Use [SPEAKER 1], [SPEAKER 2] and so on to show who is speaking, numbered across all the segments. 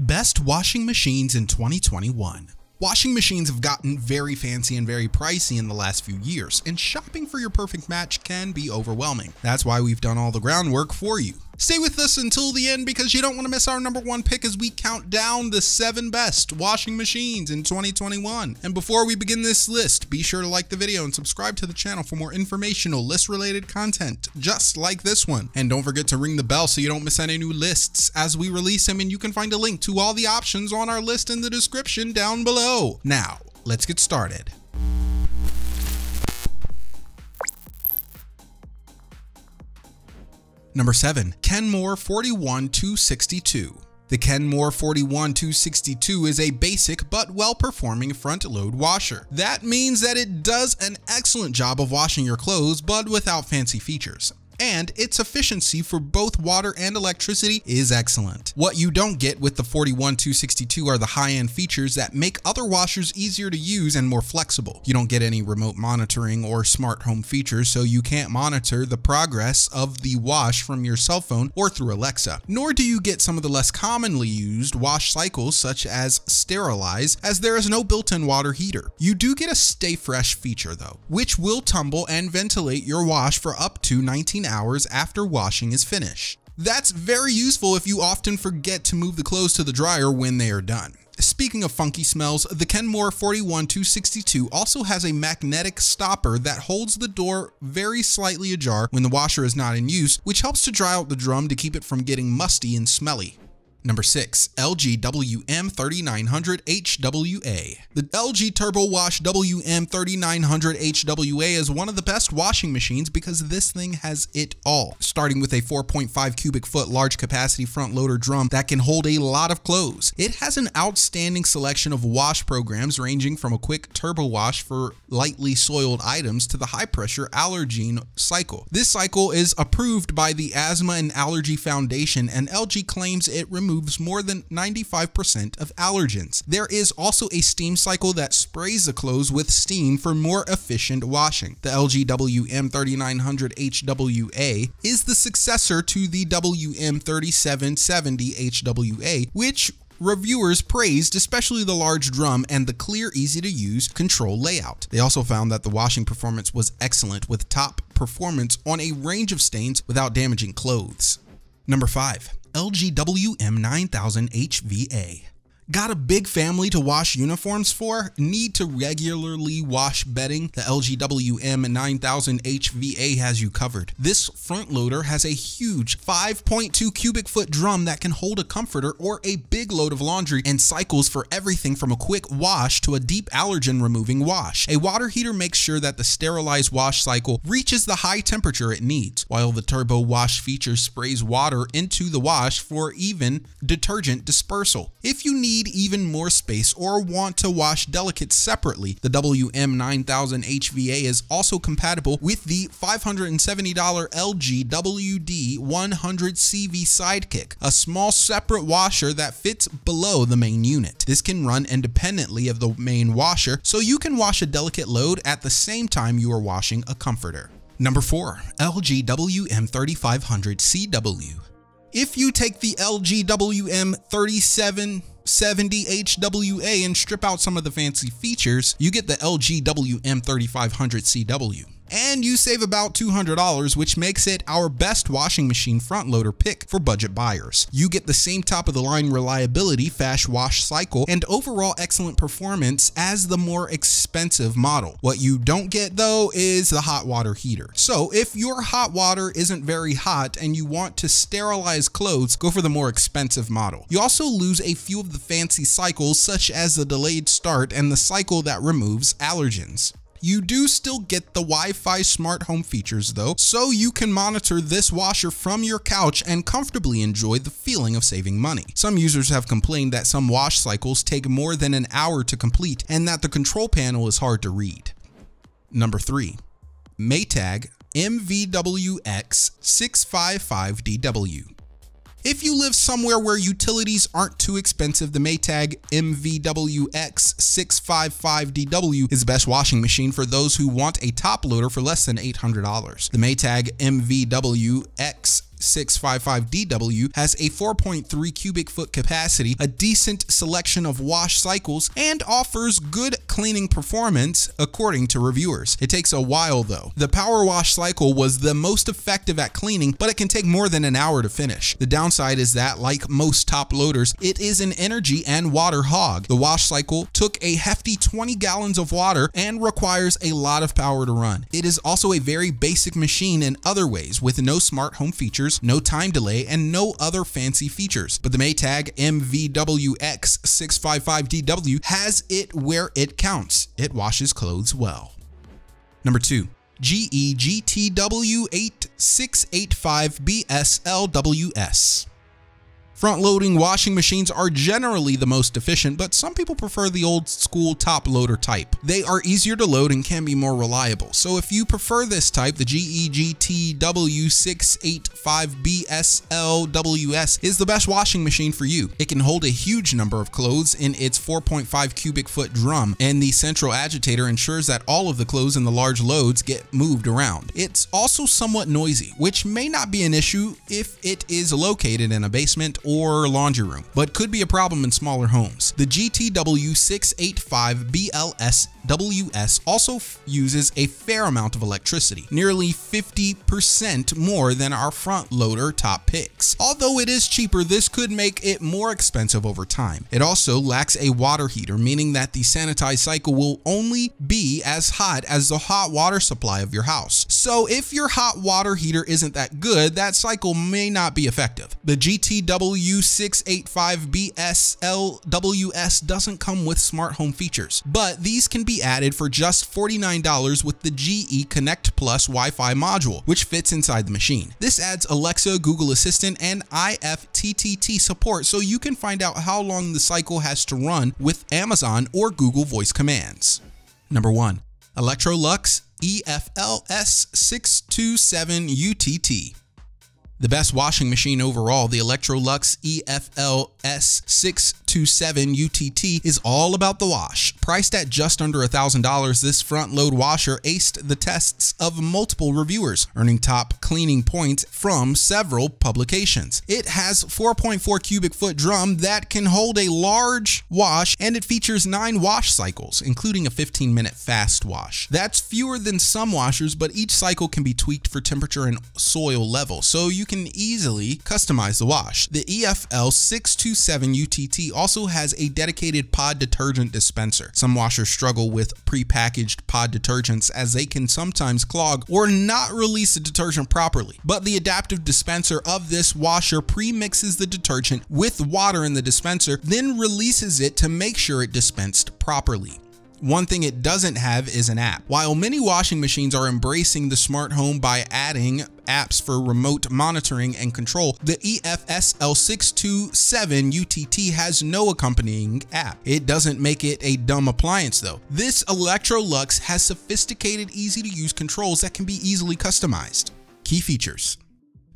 [SPEAKER 1] Best washing machines in 2021. Washing machines have gotten very fancy and very pricey in the last few years, and shopping for your perfect match can be overwhelming. That's why we've done all the groundwork for you. Stay with us until the end because you don't want to miss our number one pick as we count down the seven best washing machines in 2021. And before we begin this list, be sure to like the video and subscribe to the channel for more informational list related content just like this one. And don't forget to ring the bell so you don't miss any new lists as we release them and you can find a link to all the options on our list in the description down below. Now, let's get started. Number 7. Kenmore 41262 The Kenmore 41262 is a basic but well-performing front-load washer. That means that it does an excellent job of washing your clothes but without fancy features and its efficiency for both water and electricity is excellent. What you don't get with the 41262 are the high-end features that make other washers easier to use and more flexible. You don't get any remote monitoring or smart home features, so you can't monitor the progress of the wash from your cell phone or through Alexa. Nor do you get some of the less commonly used wash cycles such as sterilize, as there is no built-in water heater. You do get a stay fresh feature though, which will tumble and ventilate your wash for up to 19 hours after washing is finished. That's very useful if you often forget to move the clothes to the dryer when they are done. Speaking of funky smells, the Kenmore 41262 also has a magnetic stopper that holds the door very slightly ajar when the washer is not in use, which helps to dry out the drum to keep it from getting musty and smelly. Number 6. LG WM3900HWA The LG Turbo Wash WM3900HWA is one of the best washing machines because this thing has it all. Starting with a 4.5 cubic foot large capacity front loader drum that can hold a lot of clothes. It has an outstanding selection of wash programs ranging from a quick turbo wash for lightly soiled items to the high pressure allergene cycle. This cycle is approved by the Asthma and Allergy Foundation and LG claims it removes removes more than 95% of allergens. There is also a steam cycle that sprays the clothes with steam for more efficient washing. The LG WM3900HWA is the successor to the WM3770HWA, which reviewers praised especially the large drum and the clear, easy to use control layout. They also found that the washing performance was excellent with top performance on a range of stains without damaging clothes. Number 5. LGWM9000 HVA. Got a big family to wash uniforms for? Need to regularly wash bedding? The LGWM 9000 HVA has you covered. This front loader has a huge 5.2 cubic foot drum that can hold a comforter or a big load of laundry and cycles for everything from a quick wash to a deep allergen removing wash. A water heater makes sure that the sterilized wash cycle reaches the high temperature it needs, while the turbo wash feature sprays water into the wash for even detergent dispersal. If you need need even more space or want to wash delicates separately. The WM9000 HVA is also compatible with the $570 LG WD100CV Sidekick, a small separate washer that fits below the main unit. This can run independently of the main washer, so you can wash a delicate load at the same time you are washing a comforter. Number 4. LG WM3500CW if you take the LG WM37 70HWA and strip out some of the fancy features, you get the LG WM3500CW and you save about $200, which makes it our best washing machine front loader pick for budget buyers. You get the same top of the line reliability, fast wash cycle, and overall excellent performance as the more expensive model. What you don't get though is the hot water heater. So if your hot water isn't very hot and you want to sterilize clothes, go for the more expensive model. You also lose a few of the fancy cycles such as the delayed start and the cycle that removes allergens. You do still get the Wi-Fi smart home features though, so you can monitor this washer from your couch and comfortably enjoy the feeling of saving money. Some users have complained that some wash cycles take more than an hour to complete and that the control panel is hard to read. Number 3. Maytag MVWX655DW if you live somewhere where utilities aren't too expensive, the Maytag MVWX655DW is the best washing machine for those who want a top loader for less than $800. The Maytag MVWX 655DW has a 4.3 cubic foot capacity, a decent selection of wash cycles, and offers good cleaning performance according to reviewers. It takes a while though. The power wash cycle was the most effective at cleaning, but it can take more than an hour to finish. The downside is that, like most top loaders, it is an energy and water hog. The wash cycle took a hefty 20 gallons of water and requires a lot of power to run. It is also a very basic machine in other ways with no smart home features features, no time delay, and no other fancy features. But the Maytag MVWX655DW has it where it counts. It washes clothes well. Number 2. GEGTW8685BSLWS Front loading washing machines are generally the most efficient, but some people prefer the old school top loader type. They are easier to load and can be more reliable. So if you prefer this type, the GEGTW685BSLWS is the best washing machine for you. It can hold a huge number of clothes in its 4.5 cubic foot drum, and the central agitator ensures that all of the clothes in the large loads get moved around. It's also somewhat noisy, which may not be an issue if it is located in a basement or laundry room, but could be a problem in smaller homes. The GTW685BLSWS also uses a fair amount of electricity, nearly 50% more than our front loader top picks. Although it is cheaper, this could make it more expensive over time. It also lacks a water heater, meaning that the sanitized cycle will only be as hot as the hot water supply of your house. So if your hot water heater isn't that good, that cycle may not be effective. The GTW W685BSLWS doesn't come with smart home features, but these can be added for just $49 with the GE Connect Plus Wi-Fi module, which fits inside the machine. This adds Alexa, Google Assistant, and IFTTT support so you can find out how long the cycle has to run with Amazon or Google Voice commands. Number 1. Electrolux EFLS627UTT the best washing machine overall, the Electrolux EFLS627 UTT, is all about the wash. Priced at just under $1,000, this front load washer aced the tests of multiple reviewers, earning top cleaning points from several publications. It has 4.4 cubic foot drum that can hold a large wash and it features nine wash cycles, including a 15 minute fast wash. That's fewer than some washers, but each cycle can be tweaked for temperature and soil level, so you can easily customize the wash. The EFL627UTT also has a dedicated pod detergent dispenser. Some washers struggle with pre-packaged pod detergents as they can sometimes clog or not release the detergent properly. But the adaptive dispenser of this washer pre-mixes the detergent with water in the dispenser, then releases it to make sure it dispensed properly. One thing it doesn't have is an app. While many washing machines are embracing the smart home by adding apps for remote monitoring and control, the efsl 627 UTT has no accompanying app. It doesn't make it a dumb appliance though. This Electrolux has sophisticated, easy to use controls that can be easily customized. Key features.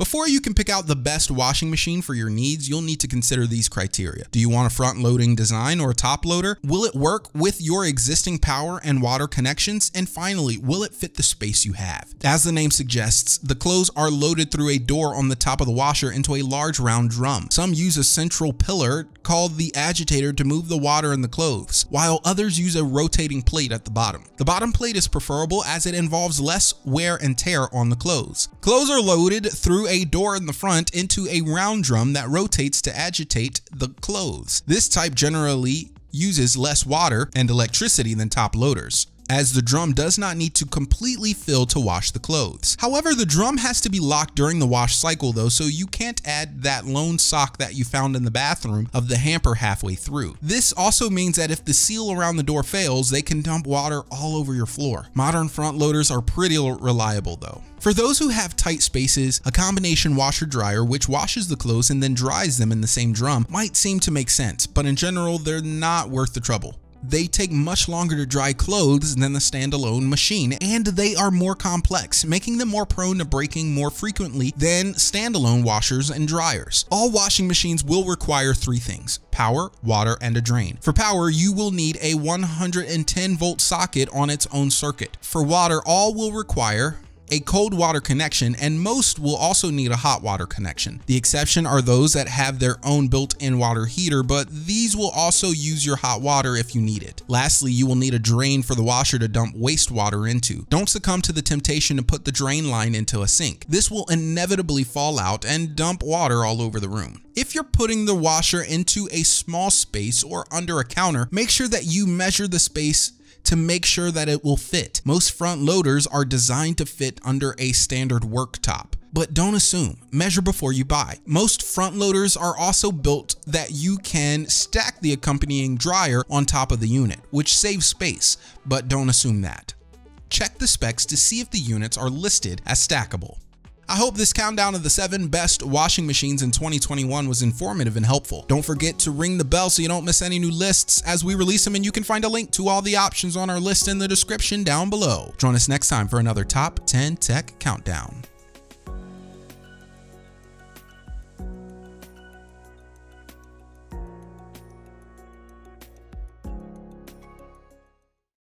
[SPEAKER 1] Before you can pick out the best washing machine for your needs, you'll need to consider these criteria. Do you want a front loading design or a top loader? Will it work with your existing power and water connections? And finally, will it fit the space you have? As the name suggests, the clothes are loaded through a door on the top of the washer into a large round drum. Some use a central pillar called the agitator to move the water in the clothes, while others use a rotating plate at the bottom. The bottom plate is preferable as it involves less wear and tear on the clothes. Clothes are loaded through a door in the front into a round drum that rotates to agitate the clothes. This type generally uses less water and electricity than top loaders as the drum does not need to completely fill to wash the clothes. However, the drum has to be locked during the wash cycle though, so you can't add that lone sock that you found in the bathroom of the hamper halfway through. This also means that if the seal around the door fails, they can dump water all over your floor. Modern front loaders are pretty reliable though. For those who have tight spaces, a combination washer dryer which washes the clothes and then dries them in the same drum might seem to make sense, but in general they're not worth the trouble. They take much longer to dry clothes than the standalone machine, and they are more complex, making them more prone to breaking more frequently than standalone washers and dryers. All washing machines will require three things power, water, and a drain. For power, you will need a 110 volt socket on its own circuit. For water, all will require a cold water connection, and most will also need a hot water connection. The exception are those that have their own built-in water heater, but these will also use your hot water if you need it. Lastly, you will need a drain for the washer to dump wastewater into. Don't succumb to the temptation to put the drain line into a sink. This will inevitably fall out and dump water all over the room. If you're putting the washer into a small space or under a counter, make sure that you measure the space to make sure that it will fit. Most front loaders are designed to fit under a standard worktop but don't assume. Measure before you buy. Most front loaders are also built that you can stack the accompanying dryer on top of the unit, which saves space, but don't assume that. Check the specs to see if the units are listed as stackable. I hope this countdown of the seven best washing machines in 2021 was informative and helpful. Don't forget to ring the bell so you don't miss any new lists as we release them and you can find a link to all the options on our list in the description down below. Join us next time for another top 10 tech countdown.